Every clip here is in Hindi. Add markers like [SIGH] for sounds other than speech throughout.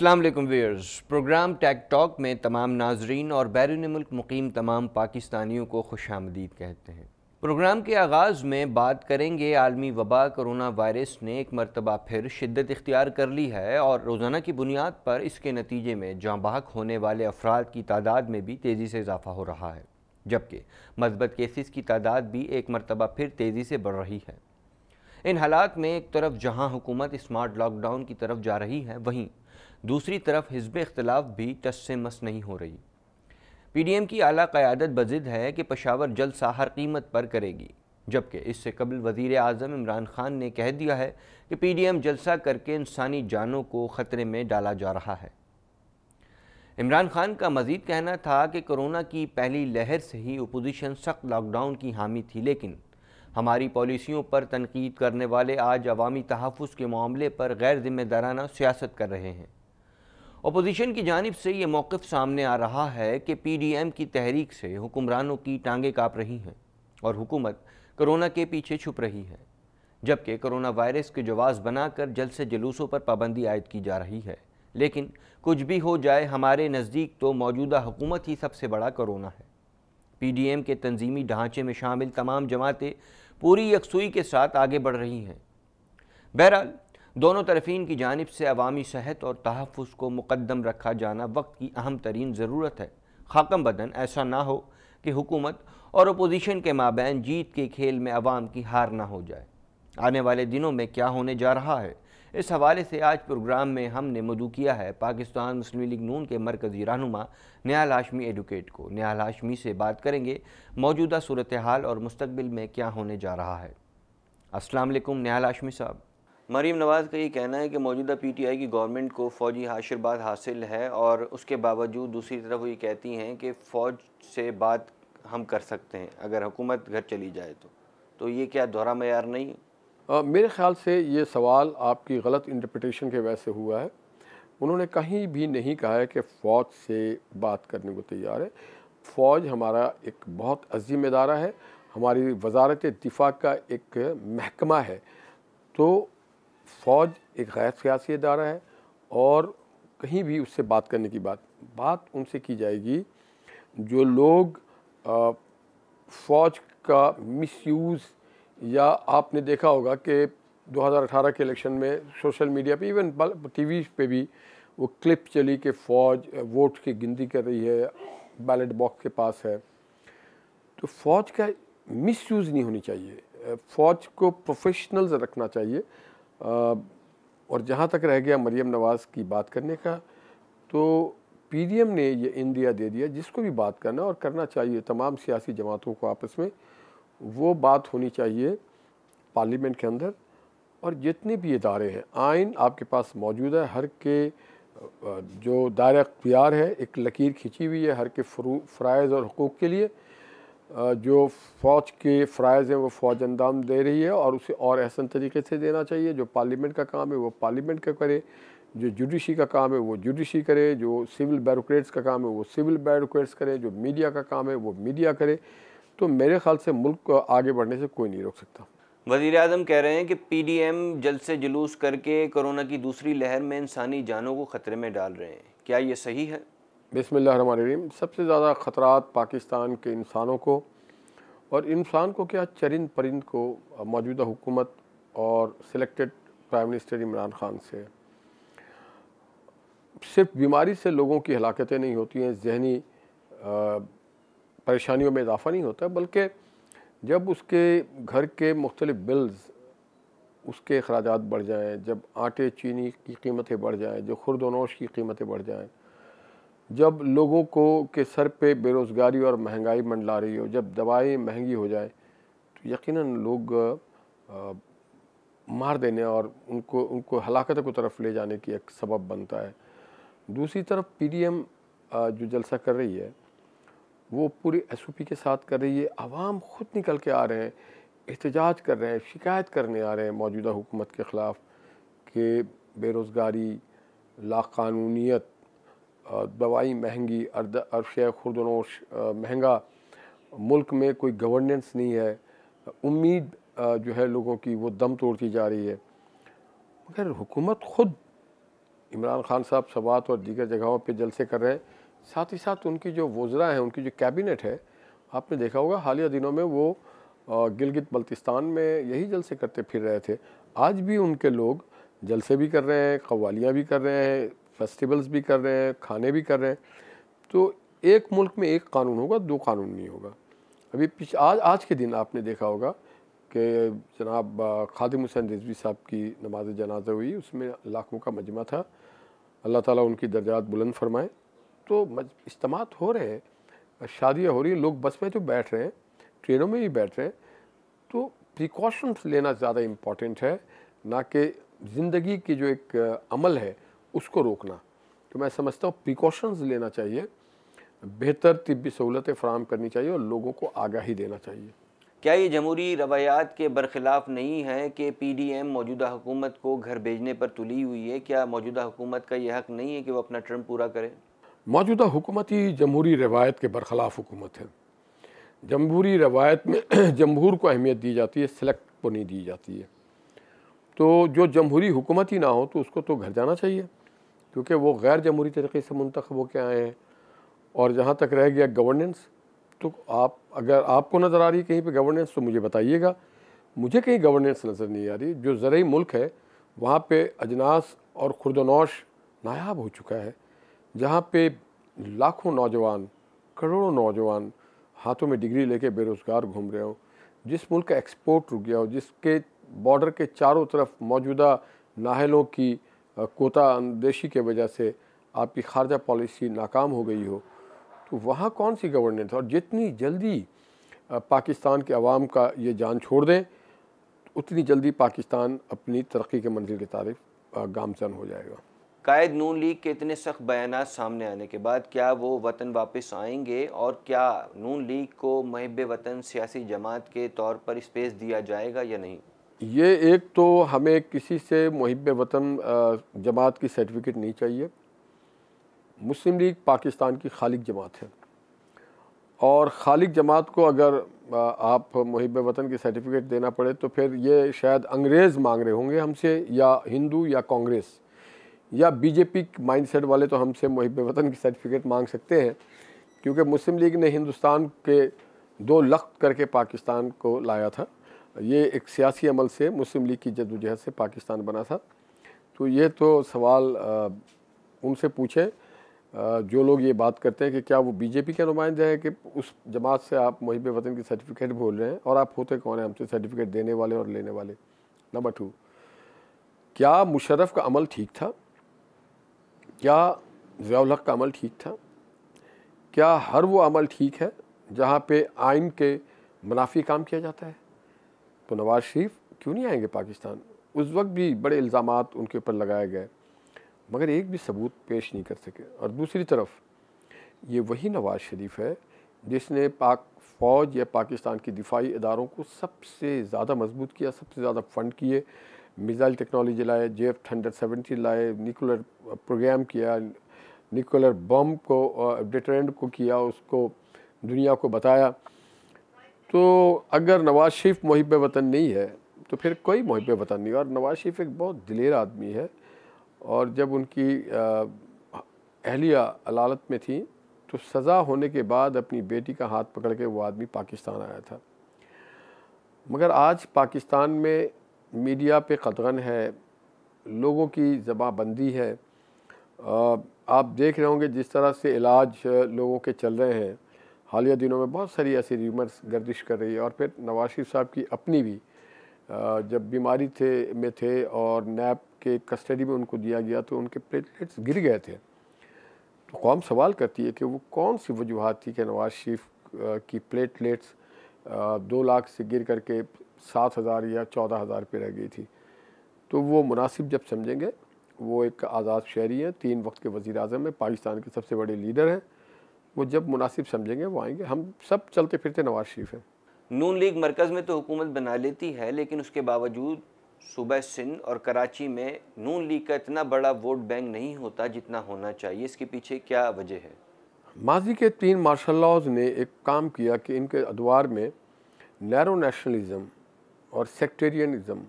Aslam viewers program tech talk में तमाम नाजरीन और बैरून मुल्क मुकीम तमाम पाकिस्तानियों को खुश आमदीद कहते हैं प्रोग्राम के आगाज़ में बात करेंगे आलमी वबा करोना वायरस ने एक मरतबा फिर शिद्दत इख्तियार कर ली है और रोज़ाना की बुनियाद पर इसके नतीजे में जाँबाक होने वाले अफराद की तादाद में भी तेज़ी से इजाफा हो रहा है जबकि मजबत केसेस की तादाद भी एक मरतबा फिर तेज़ी से बढ़ रही है इन हालात में एक तरफ जहां हुकूमत स्मार्ट लॉकडाउन की तरफ जा रही है वहीं दूसरी तरफ हिजब इख्तलाफ भी टस से मस नहीं हो रही पी डी एम की अली क़्यादत बजिद है कि पशावर जल्द साहर हर कीमत पर करेगी जबकि इससे कबल वज़ी अजम इमरान खान ने कह दिया है कि पी डी एम जलसा करके इंसानी जानों को ख़तरे में डाला जा रहा है इमरान खान का मजीद कहना था कि कोरोना की पहली लहर से ही अपोजिशन सख्त लॉकडाउन की हामी थी लेकिन हमारी पॉलिसियों पर तनकीद करने वाले आज अवामी तहफ़ के मामले पर गैर जिम्मेदाराना सियासत कर रहे हैं अपोजिशन की जानब से ये मौक़ सामने आ रहा है कि पी डी एम की तहरीक से हुक्मरानों की टांगें काँप रही हैं और हुकूमत करोना के पीछे छुप रही है जबकि करोना वायरस के जवाज़ बनाकर जल्द से जलूसों पर पाबंदी आयद की जा रही है लेकिन कुछ भी हो जाए हमारे नज़दीक तो मौजूदा हुकूमत ही सबसे बड़ा करोना है पी डी एम के तंजीमी ढांचे में शामिल तमाम जमातें पूरी यकसुई के साथ आगे बढ़ रही हैं बहरहाल दोनों तरफीन की जानब से अवामी सेहत और तहफ़ को मुकदम रखा जाना वक्त की अहम तरीन ज़रूरत है खाकम बदन ऐसा ना हो कि हुकूमत और अपोजिशन के माबेन जीत के खेल में अवाम की हार ना हो जाए आने वाले दिनों में क्या होने जा रहा है इस हवाले से आज प्रोग्राम में हमने मदू किया है पाकिस्तान मुस्लिम लीग नून के मरकज़ी रहनुमा न्याल हाशमी एडवोकेट को न्याल हाशमी से बात करेंगे मौजूदा सूरत हाल और मुस्तबिल में क्या होने जा रहा है असलकुम वालेकुम न्याल हाशमी साहब मरीम नवाज़ का ये कहना है कि मौजूदा पीटीआई की गवर्नमेंट को फ़ौजी हाशिरबाद हासिल है और उसके बावजूद दूसरी तरफ वो ये कहती हैं कि फ़ौज से बात हम कर सकते हैं अगर हुकूमत घर चली जाए तो तो ये क्या दोहरा मैार नहीं आ, मेरे ख्याल से ये सवाल आपकी गलत इंटरप्रटेशन के वजह से हुआ है उन्होंने कहीं भी नहीं कहा है कि फ़ौज से बात करने को तैयार है फ़ौज हमारा एक बहुत अजीम अदारा है हमारी वजारत दिफा का एक महकमा है तो फ़ौज एक गैर सियासी अदारा है और कहीं भी उससे बात करने की बात बात उनसे की जाएगी जो लोग फ़ौज का मिसयूज़ या आपने देखा होगा कि 2018 के इलेक्शन में सोशल मीडिया पे इवन टीवी पे भी वो क्लिप चली कि फ़ौज वोट की गिनती कर रही है बैलेट बॉक्स के पास है तो फ़ौज का मिसयूज़ नहीं होनी चाहिए फ़ौज को प्रोफेशनल्स रखना चाहिए और जहाँ तक रह गया मरीम नवाज़ की बात करने का तो पीडीएम ने ये इंडिया दे दिया जिसको भी बात करना और करना चाहिए तमाम सियासी जमातों को आपस में वो बात होनी चाहिए पार्लियामेंट के अंदर और जितने भी इदारे हैं आइन आपके पास मौजूद है हर के जो दायरा अख्तियार है एक लकीर खींची हुई है हर के फ्रू फ़्राइज़ और हकूक़ के लिए जो फ़ौज के फ़रज़ हैं वो फ़ौज अंदाम दे रही है और उसे और एहसन तरीके से देना चाहिए जो पार्लियामेंट का काम है वो पार्लियामेंट का करे जो जुडिशी का काम है वो जुडिशी करे जो सिविल बैरोक्रेट्स का काम है वो सिविल बैरोक्रेट्स करें जो मीडिया का काम है वो मीडिया करे तो मेरे ख्याल से मुल्क को आगे बढ़ने से कोई नहीं रोक सकता वजीर अजम कह रहे हैं कि पी डी एम जल्द से जुलूस करके कोरोना की दूसरी लहर में इंसानी जानों को ख़तरे में डाल रहे हैं क्या ये सही है बसमीम सबसे ज़्यादा ख़तरात पाकिस्तान के इंसानों को और इंसान को क्या चरिंद परिंद को मौजूदा हुकूमत और selected prime minister Imran Khan से सिर्फ बीमारी से लोगों की हलाकतें नहीं होती हैं जहनी परेशानियों में इजाफा नहीं होता बल्कि जब उसके घर के मुख्तलिफ बिल्स उसके अखराज बढ़ जाएँ जब आटे चीनी की कीमतें बढ़ जाएँ जो खुरदनोश की कीमतें बढ़ जाएँ जब लोगों को के सर पे बेरोज़गारी और महंगाई मंडला रही हो जब दवाएं महंगी हो जाए तो यकीनन लोग आ, मार देने और उनको उनको हलाकत को तरफ ले जाने की एक सबब बनता है दूसरी तरफ पीडीएम जो जलसा कर रही है वो पूरी एसओपी के साथ कर रही है आवाम खुद निकल के आ रहे हैं एहतजाज कर रहे हैं शिकायत करने आ रहे हैं मौजूदा हुकूमत के ख़िलाफ़ कि बेरोज़गारी लाकानूनीत दवाई महंगी अर्द अर्शिया खुरदनोश महंगा मुल्क में कोई गवर्नेंस नहीं है उम्मीद जो है लोगों की वो दम तोड़ती जा रही है मगर हुकूमत ख़ुद इमरान खान साहब सवात और दीगर जगहों पे जलसे कर रहे हैं साथ ही साथ उनकी जो वज्रा हैं उनकी जो कैबिनेट है आपने देखा होगा हालिया दिनों में वो गिलगित बल्तिस्तान में यही जलसे करते फिर रहे थे आज भी उनके लोग जलसे भी कर रहे हैं कवालियाँ भी कर रहे हैं फेस्टिवल्स भी कर रहे हैं खाने भी कर रहे हैं तो एक मुल्क में एक कानून होगा दो कानून नहीं होगा अभी पिछ आज आज के दिन आपने देखा होगा कि जनाब खादिम हुसैन रिजवी साहब की नमाज जनाजा हुई उसमें लाखों का मजमा था अल्लाह ताला उनकी दर्जात बुलंद फरमाए तो इज्तमात हो रहे हैं शादियाँ हो रही हैं लोग बस में तो बैठ रहे हैं ट्रेनों में भी बैठ रहे हैं तो प्रिकॉशंस लेना ज़्यादा इम्पॉर्टेंट है ना कि ज़िंदगी की जो एक अमल है उसको रोकना तो मैं समझता हूँ प्रिकॉशंस लेना चाहिए बेहतर तिबी सहूलतें फ्राहम करनी चाहिए और लोगों को आगाही देना चाहिए क्या ये जमहूरी रवायात के बरखिलाफ नहीं है कि पी डी एम मौजूदा हुकूमत को घर भेजने पर तुली हुई है क्या मौजूदा हुकूमत का यह हक नहीं है कि वह अपना टर्म पूरा करे मौजूदा हुकूमत ही जमहूरी रवायत के बरखिलाफ हुकूमत है जमहूरी रवायत में [CLEARS THROAT] जमहूर को अहमियत दी जाती है सिलेक्ट को नहीं दी जाती है तो जो जमहूरी हुकूमत ही ना हो तो उसको तो घर जाना चाहिए क्योंकि वो गैर जमहूरी तरीके से मुंतखब होकर आए हैं और जहाँ तक रह गया गवर्नेंस तो आप अगर आपको नज़र आ रही कहीं पर गवर्नेंस तो मुझे बताइएगा मुझे कहीं गवर्नेंस नज़र नहीं आ रही जो ज़रूरी मुल्क है वहाँ पर अजनास और खुरदनौश नायाब हो चुका है जहाँ पे लाखों नौजवान करोड़ों नौजवान हाथों में डिग्री लेके बेरोज़गार घूम रहे हो जिस मुल्क का एक्सपोर्ट रुक गया हो जिसके बॉर्डर के चारों तरफ मौजूदा नाहलों की कोता अंदेशी के वजह से आपकी खारजा पॉलिसी नाकाम हो गई हो तो वहाँ कौन सी गवर्नेंस और जितनी जल्दी पाकिस्तान के अवाम का ये जान छोड़ दें उतनी जल्दी पाकिस्तान अपनी तरक्की के मंजिल के तारीफ गामजन हो जाएगा कायद नून लीग के इतने सख्त बयान सामने आने के बाद क्या वो वतन वापस आएंगे और क्या नून लीग को महब वतन सियासी जमात के तौर पर स्पेस दिया जाएगा या नहीं ये एक तो हमें किसी से मुहब वतन जमात की सर्टिफिकेट नहीं चाहिए मुस्लिम लीग पाकिस्तान की खालिक जमात है और खालिक जमात को अगर आप मुहब वतन की सर्टिफिकेट देना पड़े तो फिर ये शायद अंग्रेज़ मांग रहे होंगे हमसे या हिंदू या कांग्रेस या बीजेपी माइंडसेट वाले तो हमसे मुहब वतन की सर्टिफिकेट मांग सकते हैं क्योंकि मुस्लिम लीग ने हिंदुस्तान के दो लख करके पाकिस्तान को लाया था ये एक सियासी अमल से मुस्लिम लीग की जदोजहद से पाकिस्तान बना था तो ये तो सवाल उनसे पूछें जो लोग ये बात करते हैं कि क्या वो बीजेपी के नुमाइंदा है कि उस जमात से आप मुहिब वतन की सर्टिफिकेट बोल रहे हैं और आप होते कौन हैं हमसे सर्टिफिकेट देने वाले और लेने वाले नंबर टू क्या मुशरफ़ का अमल ठीक था क्या ज़ियाल का अमल ठीक था क्या हर वो अमल ठीक है जहाँ पे आइन के मुनाफी काम किया जाता है तो नवाज़ शरीफ क्यों नहीं आएंगे पाकिस्तान उस वक्त भी बड़े इल्ज़ाम उनके ऊपर लगाए गए मगर एक भी सबूत पेश नहीं कर सके और दूसरी तरफ ये वही नवाज़ शरीफ है जिसने पाक फ़ौज या पाकिस्तान के दिफाई इदारों को सबसे ज़्यादा मजबूत किया सबसे ज़्यादा फ़ंड किए मिज़ाइल टेक्नोलॉजी लाए जे एफ हंड्रेड सेवेंटी लाए न्यूक्लियर प्रोग्राम किया न्यूक्लियर बम को डिटरेंट को किया उसको दुनिया को बताया तो अगर नवाज शरीफ मुहब वतन नहीं है तो फिर कोई मुहब वतन नहीं और नवाज शरीफ एक बहुत दिलेर आदमी है और जब उनकी अहलिया अलालत में थी तो सज़ा होने के बाद अपनी बेटी का हाथ पकड़ के वो आदमी पाकिस्तान आया था मगर आज पाकिस्तान में मीडिया पे कदगन है लोगों की जबाबंदी है आप देख रहे होंगे जिस तरह से इलाज लोगों के चल रहे हैं हालिया दिनों में बहुत सारी ऐसी र्यूमर्स गर्दिश कर रही है और फिर नवाज शरीफ साहब की अपनी भी जब बीमारी थे में थे और नैब के कस्टडी में उनको दिया गया तो उनके प्लेटलेट्स गिर गए थे तो कौम सवाल करती है कि वो कौन सी वजूहत थी कि नवाज शरीफ की प्लेटलेट्स दो लाख से गिर करके सात हज़ार या चौदह हज़ार पे रह गई थी तो वो मुनासिब जब समझेंगे वो एक आज़ाद शहरी हैं तीन वक्त के वज़ी अजम हैं पाकिस्तान के सबसे बड़े लीडर हैं वो जब मुनासिब समझेंगे वो आएंगे हम सब चलते फिरते नवाज शरीफ हैं नून लीग मरकज़ में तो हुकूमत बना लेती है लेकिन उसके बावजूद सुबह सिंध और कराची में नून लीग का इतना बड़ा वोट बैंक नहीं होता जितना होना चाहिए इसके पीछे क्या वजह है माजी के तीन मार्शल लॉज ने एक काम किया कि इनके अदवार में नैरो नेशनलिज़म और सेक्टेरियनिज़म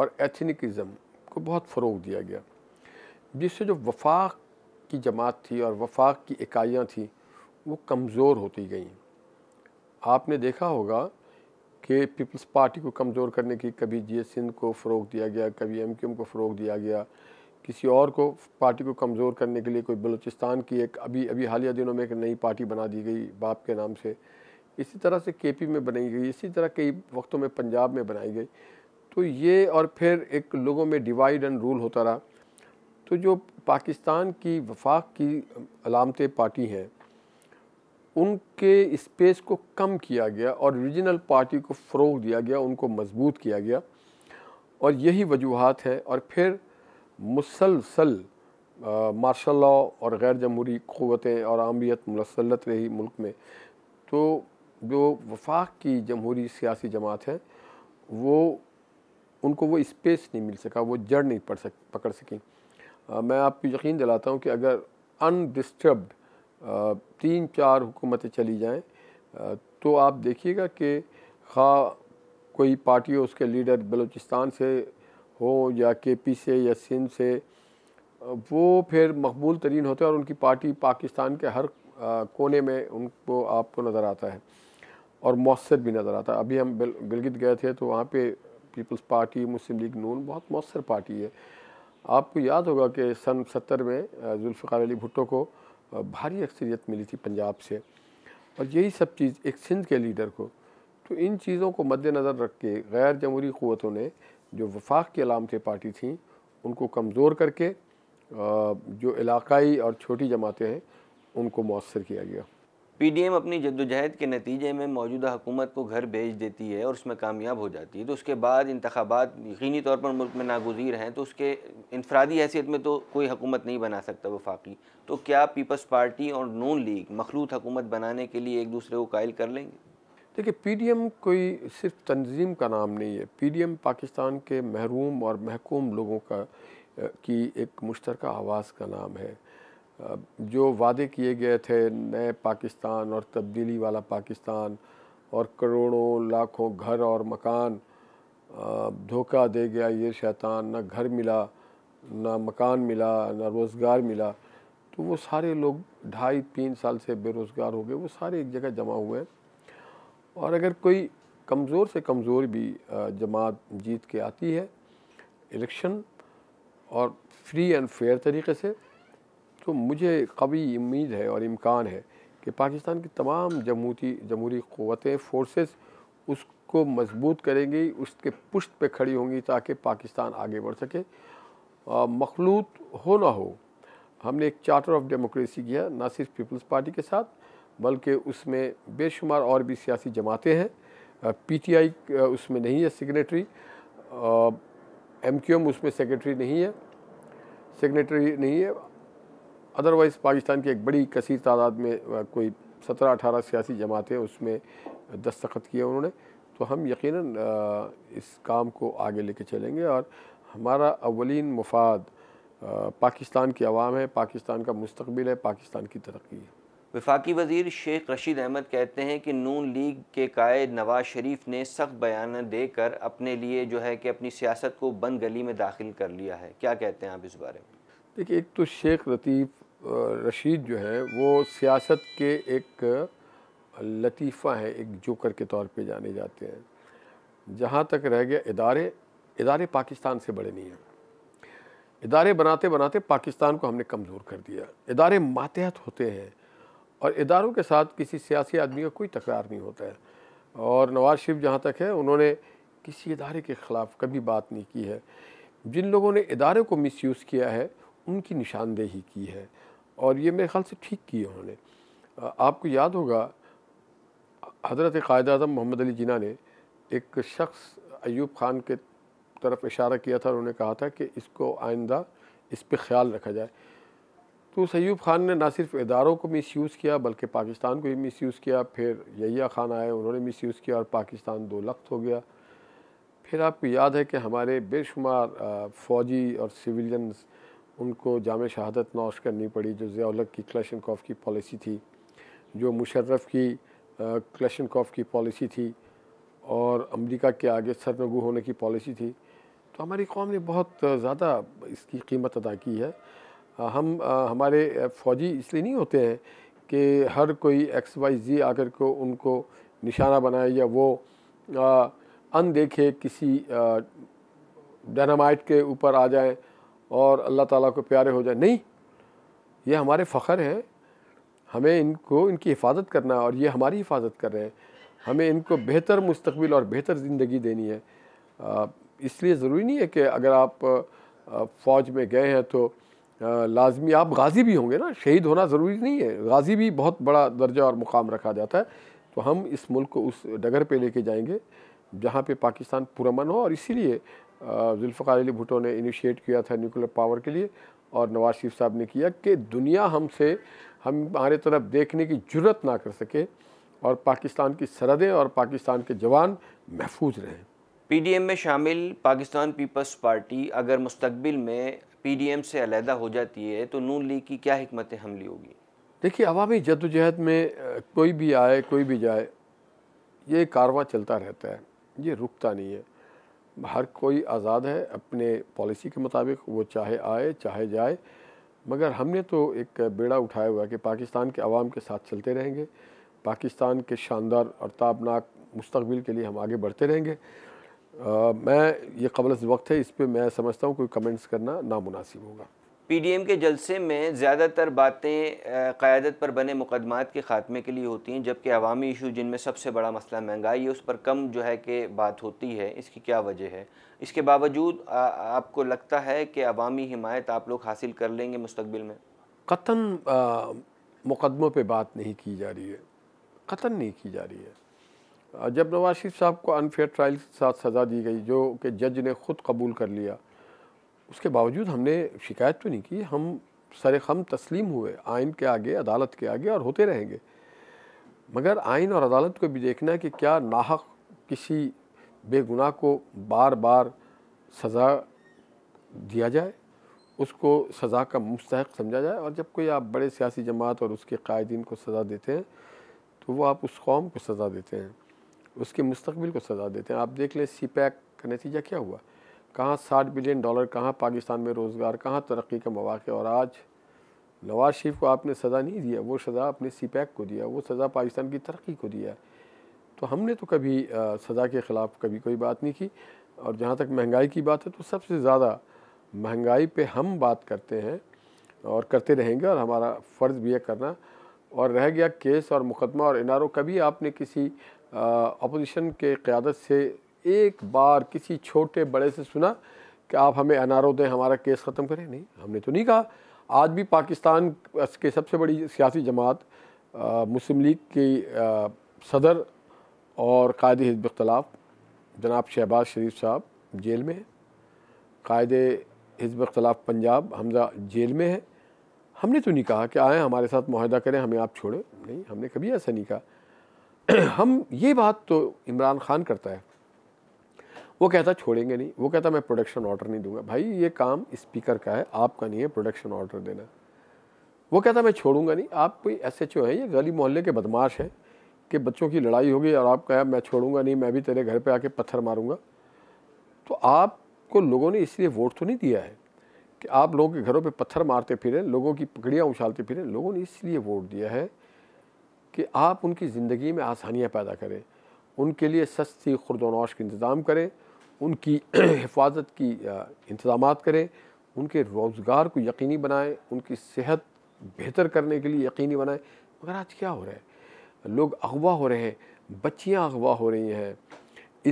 और एथनिकज़म को बहुत फ़रोग दिया गया जिससे जो वफाक की जमात थी और वफाक की इकाइयाँ थी वो कमज़ोर होती गई आपने देखा होगा कि पीपल्स पार्टी को कमज़ोर करने की कभी जी एस सिंध को फ़रोग दिया गया कभी एम को फ़रोग दिया गया किसी और को पार्टी को कमज़ोर करने के लिए कोई बलूचिस्तान की एक अभी अभी हालिया दिनों में एक नई पार्टी बना दी गई बाप के नाम से इसी तरह से केपी में बनाई गई इसी तरह कई वक्तों में पंजाब में बनाई गई तो ये और फिर एक लोगों में डिवाइड एंड रूल होता रहा तो जो पाकिस्तान की वफाक की अलामतें पार्टी हैं उनके स्पेस को कम किया गया और रीजनल पार्टी को फ़रोग दिया गया उनको मजबूत किया गया और यही वजूहत है और फिर मुसलसल मार्शल लॉ और गैर जमहूरी क़वतें और आमियत मुसलत रही मुल्क में तो जो वफाक की जमहूरी सियासी जमात है वो उनको वो स्पेस नहीं मिल सका वो जड़ नहीं पड़ सक पकड़ सकें मैं आपको यकीन दिलाता हूँ कि अगर अनडिस्टर्ब्ड तीन चार हुकूमतें चली जाएं तो आप देखिएगा कि खा कोई पार्टी हो उसके लीडर बलूचिस्तान से हो या के पी से या सिंध से वो फिर मकबूल तरीन होते हैं और उनकी पार्टी पाकिस्तान के हर कोने में उनको आपको नज़र आता है और मौसर भी नज़र आता है अभी हम गिलगित गए थे तो वहाँ पे पीपल्स पार्टी मुस्लिम लीग नून बहुत मौसर पार्टी है आपको याद होगा कि सन सत्तर में जुल्फ़ार अली भुट्टो को भारी अक्सरियत मिली थी पंजाब से और यही सब चीज़ एक सिंध के लीडर को तो इन चीज़ों को मद्दनज़र रख के गैर जमहूरी क़वतों ने जो वफाक की अलाम पार्टी थी उनको कमज़ोर करके जो इलाकई और छोटी जमातें हैं उनको मौसर किया गया पीडीएम अपनी जद्दोजहद के नतीजे में मौजूदा हुकूमत को घर भेज देती है और उसमें कामयाब हो जाती है तो उसके बाद इंतबात यकीनी तौर पर मुल्क में नागजीर हैं तो उसके इनफरादी हैसियत में तो कोई हुकूमत नहीं बना सकता वफाकी तो क्या पीपल्स पार्टी और नून लीग मखलूत हुकूमत बनाने के लिए एक दूसरे को कायल कर लेंगे देखिए एम कोई सिर्फ तंजीम का नाम नहीं है एम पाकिस्तान के महरूम और महकूम लोगों का की एक मुश्तरक आवाज़ का नाम है जो वादे किए गए थे नए पाकिस्तान और तब्दीली वाला पाकिस्तान और करोड़ों लाखों घर और मकान धोखा दे गया ये शैतान ना घर मिला ना मकान मिला ना रोज़गार मिला तो वो सारे लोग ढाई तीन साल से बेरोज़गार हो गए वो सारे एक जगह जमा हुए हैं और अगर कोई कमज़ोर से कमज़ोर भी जमात जीत के आती है इलेक्शन और फ्री एंड फेयर तरीके से तो मुझे कभी उम्मीद है और इम्कान है कि पाकिस्तान की तमाम जमूती जमहूरी क़वतें फोर्सेस उसको मजबूत करेंगी उसके पुश्त पे खड़ी होंगी ताकि पाकिस्तान आगे बढ़ सके मखलूत हो ना हो हमने एक चार्टर ऑफ डेमोक्रेसी किया ना सिर्फ पीपल्स पार्टी के साथ बल्कि उसमें बेशुमार और भी सियासी जमातें हैं पीटीआई उसमें नहीं है सेक्रेटरी एमक्यूएम उसमें सेक्रेटरी नहीं है सेक्रेटरी नहीं है अदरवाइज़ पाकिस्तान की एक बड़ी कसी तादाद में कोई सत्रह अठारह सियासी जमातें उसमें दस्तखत किए उन्होंने तो हम यकीन इस काम को आगे लेके चलेंगे और हमारा अवलिन मफाद पाकिस्तान की आवाम है पाकिस्तान का मुस्तबिल है पाकिस्तान की तरक्की है वफाकी वजीर शेख रशीद अहमद कहते हैं कि नून लीग के कायद नवाज शरीफ ने सख्त बयान देकर अपने लिए जो है कि अपनी सियासत को बंद गली में दाखिल कर लिया है क्या कहते हैं आप इस बारे में देखिए एक तो शेख लतीफ़ रशीद जो है वो सियासत के एक लतीफ़ा है एक जोकर के तौर पे जाने जाते हैं जहाँ तक रह गया इदारे इदारे पाकिस्तान से बड़े नहीं हैं इदारे बनाते बनाते पाकिस्तान को हमने कमज़ोर कर दिया इदारे मातहत होते हैं और इदारों के साथ किसी सियासी आदमी का कोई तकरार नहीं होता है और नवाज शरीफ जहाँ तक है उन्होंने किसी इदारे के ख़िलाफ़ कभी बात नहीं की है जिन लोगों ने इदारे को मिस किया है उनकी निशानदेही की है और ये मेरे ख्याल से ठीक की है उन्होंने आपको याद होगा हज़रत कायद अजम मोहम्मद अली जिना ने एक शख्स अयूब ख़ान के तरफ इशारा किया था और उन्होंने कहा था कि इसको आइंदा इस पर ख्याल रखा जाए तो उस ऐब ख़ान ने ना सिर्फ इदारों को मिस यूज़ किया बल्कि पाकिस्तान को भी मिस यूज़ किया फिर यहिया ख़ान आए उन्होंने मिस यूज़ किया और पाकिस्तान दो लख्त हो गया फिर आपको याद है कि हमारे बेशुमार फ़ौजी और सिविलियंस उनको जाम शहादत नौश करनी पड़ी जो ज़ियालग की क्लशन कॉफ की पॉलिसी थी जो मुशर्रफ की क्लशन कॉफ की पॉलिसी थी और अमेरिका के आगे सरनगु होने की पॉलिसी थी तो हमारी कौम ने बहुत ज़्यादा इसकी कीमत अदा की है हम हमारे फ़ौजी इसलिए नहीं होते हैं कि हर कोई एक्स वाई जी आकर को उनको निशाना बनाए या वो अनदेखे किसी डायनामाइट के ऊपर आ जाए और अल्लाह ताला को प्यारे हो जाए नहीं ये हमारे फ़ख्र हैं हमें इनको इनकी हिफाजत करना है और ये हमारी हिफाजत कर रहे हैं हमें इनको बेहतर मुस्तबिल और बेहतर ज़िंदगी देनी है इसलिए ज़रूरी नहीं है कि अगर आप फ़ौज में गए हैं तो लाजमी आप गाज़ी भी होंगे ना शहीद होना ज़रूरी नहीं है गाज़ी भी बहुत बड़ा दर्जा और मुकाम रखा जाता है तो हम इस मुल्क को उस डगर पे लेके जाएंगे जहाँ पे पाकिस्तान पुरमन हो और इसीलिए जुल्फ़ार अली भुटो ने इनिशिएट किया था न्यूक्लियर पावर के लिए और नवाज शरीफ साहब ने किया कि दुनिया हमसे हम हमारे तरफ देखने की जरूरत ना कर सके और पाकिस्तान की सरहदें और पाकिस्तान के जवान महफूज रहें एम में शामिल पाकिस्तान पीपल्स पार्टी अगर मुस्तबिल में एम से अलहदा हो जाती है तो नून लीग की क्या हमत हमली होगी देखिए अवामी जदोजहद में कोई भी आए कोई भी जाए ये कारवा चलता रहता है ये रुकता नहीं है हर कोई आज़ाद है अपने पॉलिसी के मुताबिक वो चाहे आए चाहे जाए मगर हमने तो एक बेड़ा उठाया हुआ कि पाकिस्तान के आवाम के साथ चलते रहेंगे पाकिस्तान के शानदार और ताबनाक मुस्तबिल के लिए हम आगे बढ़ते रहेंगे आ, मैं ये कबल वक्त है इस पर मैं समझता हूँ कोई कमेंट्स करना नामुनासिब होगा पीडीएम के जलसे में ज़्यादातर बातें क़्यादत पर बने मुकदमात के ख़ात्मे के लिए होती हैं जबकि अवामी इशू जिनमें सबसे बड़ा मसला महंगाई है उस पर कम जो है कि बात होती है इसकी क्या वजह है इसके बावजूद आ, आपको लगता है कि अवामी हिमायत आप लोग हासिल कर लेंगे मुस्तबिल में कतन मुकदमों पर बात नहीं की जा रही है कतन नहीं की जा रही है जब नवाज शरीफ साहब को अनफेयर ट्रायल के साथ सज़ा दी गई जो कि जज ने ख़ुद कबूल कर लिया उसके बावजूद हमने शिकायत तो नहीं की हम सरेखम तस्लीम हुए आइन के आगे अदालत के आगे और होते रहेंगे मगर आइन और अदालत को भी देखना है कि क्या नाहक किसी बेगुनाह को बार बार सज़ा दिया जाए उसको सज़ा का मुस्तक समझा जाए और जब कोई आप बड़े सियासी जमात और उसके कायदीन को सज़ा देते हैं तो वो आप उस कौम को सज़ा देते हैं उसके मुस्तबिल को सज़ा देते हैं आप देख लें सी पैक का नतीजा क्या हुआ कहाँ साठ बिलियन डॉलर कहाँ पाकिस्तान में रोज़गार कहाँ तरक्की के मौाक़े और आज नवाज शरीफ को आपने सज़ा नहीं दिया वो सज़ा अपने सी पैक को दिया वो सज़ा पाकिस्तान की तरक्की को दिया तो हमने तो कभी सज़ा के ख़िलाफ़ कभी कोई बात नहीं की और जहाँ तक महंगाई की बात है तो सबसे ज़्यादा महंगाई पे हम बात करते हैं और करते रहेंगे और हमारा फ़र्ज़ भी है करना और रह गया केस और मुकदमा और एन कभी आपने किसी अपोजिशन के क़्यादत से एक बार किसी छोटे बड़े से सुना कि आप हमें ओ दें हमारा केस ख़त्म करें नहीं हमने तो नहीं कहा आज भी पाकिस्तान के सबसे बड़ी सियासी जमात मुस्लिम लीग की सदर और कायद हिजब अख्तलाफ जनाब शहबाज शरीफ साहब जेल में हैं कायद हिजब अख्तलाफ पंजाब हमजा जेल में है हमने तो नहीं कहा कि आएँ हमारे साथ माहदा करें हमें आप छोड़ें नहीं हमने कभी ऐसा नहीं कहा [CLEARS THROAT] हम ये बात तो इमरान खान करता है वो कहता छोड़ेंगे नहीं वो कहता मैं प्रोडक्शन ऑर्डर नहीं दूंगा भाई ये काम स्पीकर का है आपका नहीं है प्रोडक्शन ऑर्डर देना वो कहता मैं छोड़ूंगा नहीं आप कोई एस एच ओ हैं ये गली मोहल्ले के बदमाश हैं कि बच्चों की लड़ाई होगी और आप कहा मैं छोड़ूंगा नहीं मैं भी तेरे घर पर आके पत्थर मारूंगा तो आपको लोगों ने इसलिए वोट तो नहीं दिया है कि आप लोगों के घरों पर पत्थर मारते फिरें लोगों की पकड़ियाँ उछालते फिरें लोगों ने इसलिए वोट दिया है कि आप उनकी ज़िंदगी में आसानियाँ पैदा करें उनके लिए सस्ती खुरदोनौश का इंतज़ाम करें उनकी [CLEARS THROAT] हिफाजत की इंतजाम करें उनके रोज़गार को यकीनी बनाएं उनकी सेहत बेहतर करने के लिए यकीनी बनाएं मगर आज क्या हो रहा है लोग अगवा हो रहे हैं बच्चियां अगवा हो रही हैं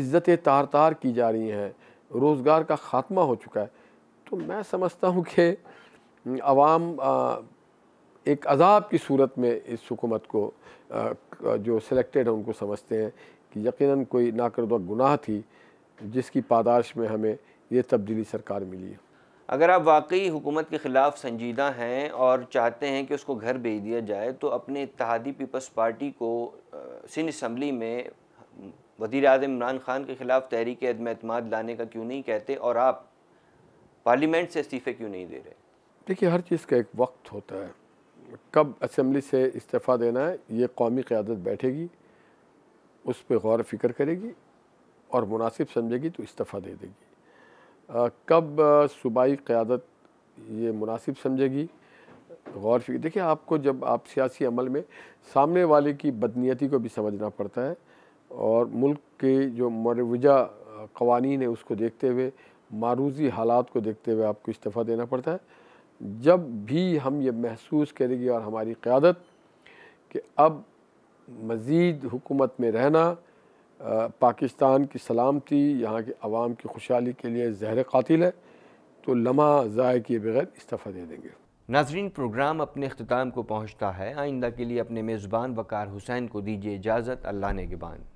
इज़्ज़त तार तार की जा रही हैं रोज़गार का ख़ात्मा हो चुका है तो मैं समझता हूँ कि आवाम एक अजाब की सूरत में इस हुकूमत को जो सिलेक्टेड है उनको समझते हैं कि यकीनन कोई नाकरदा गुनाह थी जिसकी पादाश में हमें ये तब्दीली सरकार मिली है अगर आप वाकई हुकूमत के ख़िलाफ़ संजीदा हैं और चाहते हैं कि उसको घर भेज दिया जाए तो अपने इतिहादी पीपल्स पार्टी को सिंध इसम्बली में वज़ी अजम इमरान ख़ान के ख़िलाफ़ तहरीक अदम अतमाद लाने का क्यों नहीं कहते और आप पार्लियामेंट से इस्तीफ़े क्यों नहीं दे रहे देखिए हर चीज़ का एक वक्त होता है कब असम्बली से इस्तीफ़ा देना है ये कौमी क़्यादत बैठेगी उस पर गौर फिक्र करेगी और मुनासिब समझेगी तो इस्तीफ़ा दे देगी कब सूबाई क़्यादत ये मुनासिब समझेगी गौर फिक्र देखिए आपको जब आप सियासी अमल में सामने वाले की बदनीति को भी समझना पड़ता है और मुल्क के जो मरवजा कवानीन है उसको देखते हुए मारूजी हालात को देखते हुए आपको इस्तीफ़ा देना पड़ता है जब भी हम ये महसूस करेंगे और हमारी क़्यादत कि अब मज़ीद हुकूमत में रहना पाकिस्तान की सलामती यहाँ के आवाम की खुशहाली के लिए जहर कतिल है तो लम्हा ज़ाय किए बगैर इस्तीफ़ा दे देंगे नाजरीन प्रोग्राम अपने अख्ताम को पहुँचता है आइंदा के लिए अपने मेज़बान वक़ार हुसैन को दीजिए इजाज़त अल्लाह ने गिबान